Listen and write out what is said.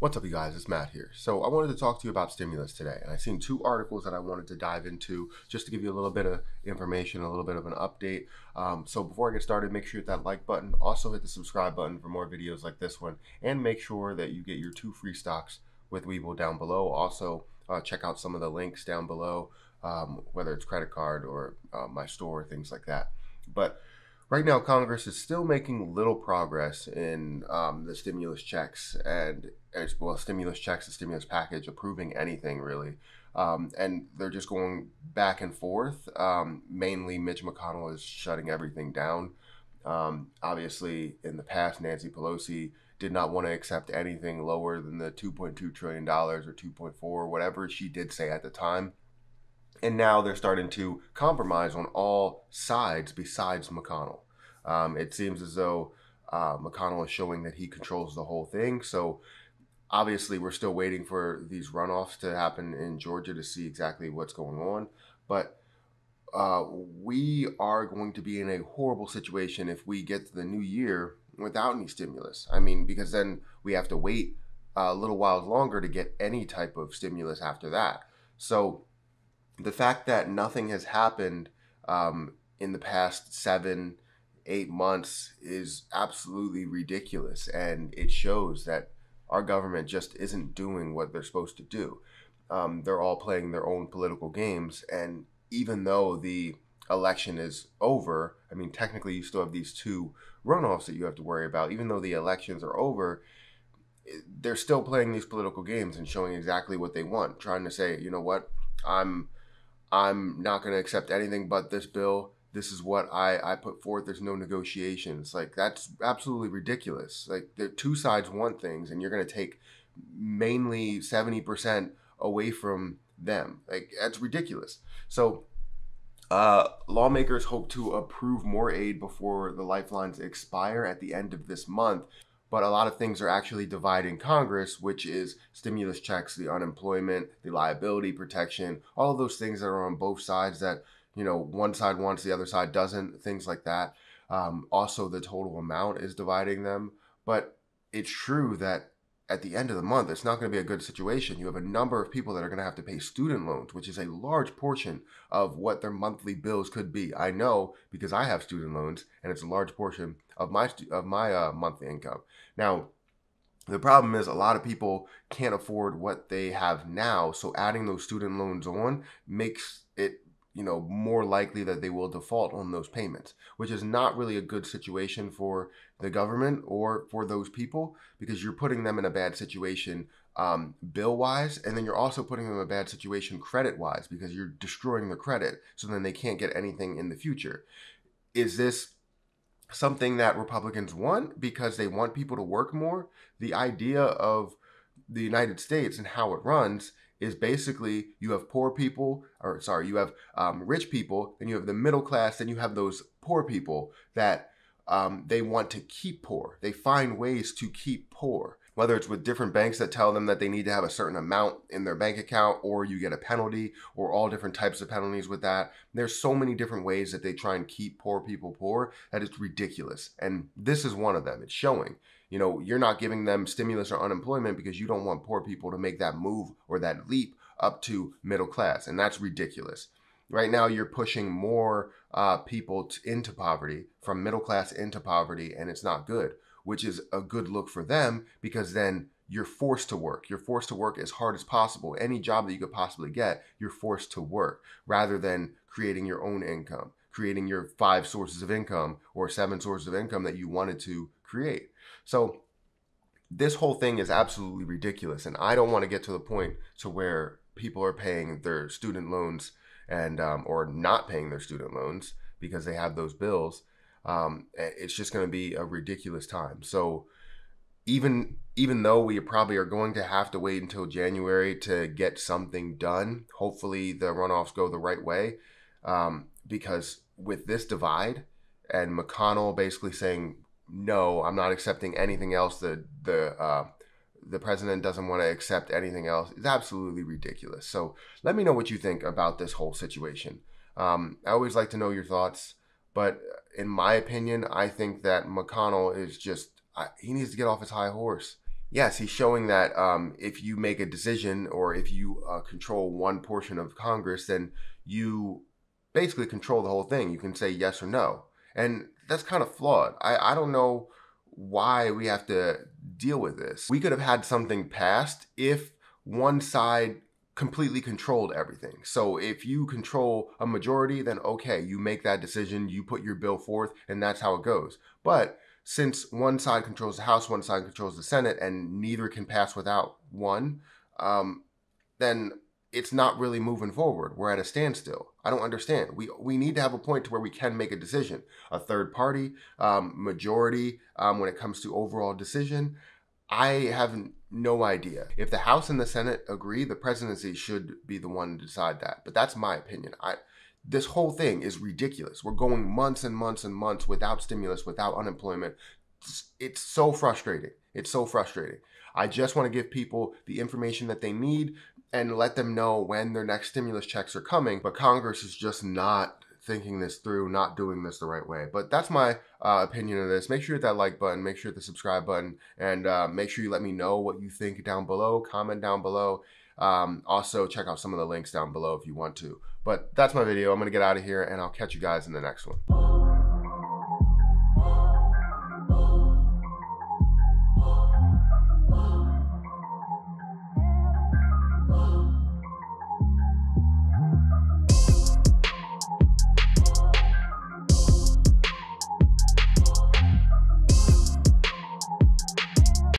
What's up, you guys? It's Matt here. So, I wanted to talk to you about stimulus today, and I've seen two articles that I wanted to dive into just to give you a little bit of information, a little bit of an update. Um, so, before I get started, make sure you hit that like button, also hit the subscribe button for more videos like this one, and make sure that you get your two free stocks with Weeble down below. Also, uh, check out some of the links down below, um, whether it's credit card or uh, my store, things like that. But right now Congress is still making little progress in um, the stimulus checks and well stimulus checks, the stimulus package, approving anything really. Um, and they're just going back and forth. Um, mainly, Mitch McConnell is shutting everything down. Um, obviously, in the past, Nancy Pelosi did not want to accept anything lower than the 2.2 trillion dollars or 2.4 whatever she did say at the time and now they're starting to compromise on all sides besides McConnell. Um, it seems as though uh, McConnell is showing that he controls the whole thing. So obviously, we're still waiting for these runoffs to happen in Georgia to see exactly what's going on. But uh, we are going to be in a horrible situation if we get to the new year without any stimulus. I mean, because then we have to wait a little while longer to get any type of stimulus after that. So the fact that nothing has happened um, in the past seven, eight months is absolutely ridiculous. And it shows that our government just isn't doing what they're supposed to do. Um, they're all playing their own political games. And even though the election is over, I mean, technically, you still have these two runoffs that you have to worry about. Even though the elections are over, they're still playing these political games and showing exactly what they want, trying to say, you know what, I'm I'm not going to accept anything but this bill. This is what I, I put forth. There's no negotiations. Like, that's absolutely ridiculous. Like, the two sides want things, and you're going to take mainly 70% away from them. Like, that's ridiculous. So, uh, lawmakers hope to approve more aid before the lifelines expire at the end of this month but a lot of things are actually dividing Congress, which is stimulus checks, the unemployment, the liability protection, all of those things that are on both sides that, you know, one side wants, the other side doesn't, things like that. Um, also, the total amount is dividing them. But it's true that at the end of the month, it's not going to be a good situation. You have a number of people that are going to have to pay student loans, which is a large portion of what their monthly bills could be. I know because I have student loans, and it's a large portion of my of my uh, monthly income. Now, the problem is a lot of people can't afford what they have now, so adding those student loans on makes it you know more likely that they will default on those payments which is not really a good situation for the government or for those people because you're putting them in a bad situation um, bill wise and then you're also putting them in a bad situation credit wise because you're destroying their credit so then they can't get anything in the future is this something that republicans want because they want people to work more the idea of the united states and how it runs is basically you have poor people, or sorry, you have um, rich people, then you have the middle class, then you have those poor people that um, they want to keep poor. They find ways to keep poor whether it's with different banks that tell them that they need to have a certain amount in their bank account or you get a penalty or all different types of penalties with that. There's so many different ways that they try and keep poor people poor that it's ridiculous. And this is one of them. It's showing. You know, you're not giving them stimulus or unemployment because you don't want poor people to make that move or that leap up to middle class. And that's ridiculous. Right now, you're pushing more uh, people t- into poverty, from middle class into poverty, and it's not good which is a good look for them because then you're forced to work. You're forced to work as hard as possible. Any job that you could possibly get, you're forced to work rather than creating your own income, creating your five sources of income or seven sources of income that you wanted to create. So this whole thing is absolutely ridiculous. And I don't want to get to the point to where people are paying their student loans and um, or not paying their student loans because they have those bills um, it's just going to be a ridiculous time. So even even though we probably are going to have to wait until January to get something done, hopefully the runoffs go the right way. Um, because with this divide and McConnell basically saying no, I'm not accepting anything else. The the uh, the president doesn't want to accept anything else It's absolutely ridiculous. So let me know what you think about this whole situation. Um, I always like to know your thoughts. But uh, in my opinion, I think that McConnell is just, uh, he needs to get off his high horse. Yes, he's showing that um, if you make a decision or if you uh, control one portion of Congress, then you basically control the whole thing. You can say yes or no. And that's kind of flawed. I, I don't know why we have to deal with this. We could have had something passed if one side completely controlled everything. So if you control a majority, then okay, you make that decision, you put your bill forth, and that's how it goes. But since one side controls the House, one side controls the Senate, and neither can pass without one, um, then it's not really moving forward. We're at a standstill. I don't understand. We we need to have a point to where we can make a decision, a third party um, majority um, when it comes to overall decision. I have no idea. If the House and the Senate agree, the presidency should be the one to decide that. But that's my opinion. I this whole thing is ridiculous. We're going months and months and months without stimulus, without unemployment. It's, it's so frustrating. It's so frustrating. I just want to give people the information that they need and let them know when their next stimulus checks are coming, but Congress is just not thinking this through, not doing this the right way. But that's my uh, opinion of this. Make sure you hit that like button, make sure you hit the subscribe button, and uh, make sure you let me know what you think down below. Comment down below. Um, also, check out some of the links down below if you want to. But that's my video. I'm going to get out of here, and I'll catch you guys in the next one.